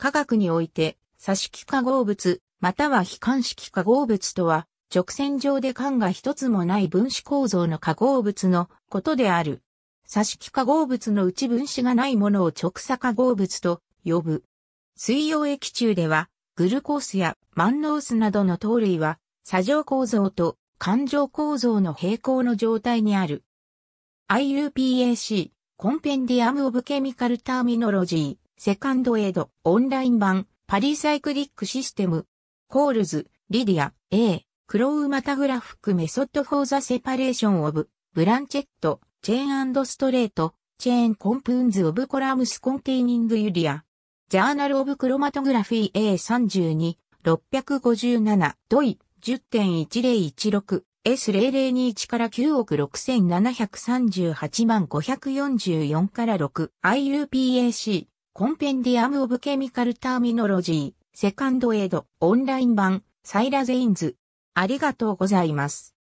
科学において、差式化合物、または非間式化合物とは、直線上で間が一つもない分子構造の化合物のことである。差式化合物のうち分子がないものを直鎖化合物と呼ぶ。水溶液中では、グルコースやマンノースなどの糖類は、砂状構造と環状構造の平行の状態にある。IUPAC、コンペンディアム・オブ・ケミカル・ターミノロジー。セカンドエイド、オンライン版、パリサイクリックシステム、コールズ、リディア、A、クロウマタグラフックメソッドフォーザセパレーションオブ、ブランチェット、チェーンストレート、チェーンコンプーンズオブコラムスコンテイニングユリア、ジャーナルオブクロマトグラフィー A32-657 ドイ10.1016 S0021 から9億6738万544から 6IUPAC コンペンディアム・オブ・ケミカル・ターミノロジー、セカンドエイド、オンライン版、サイラ・ゼインズ。ありがとうございます。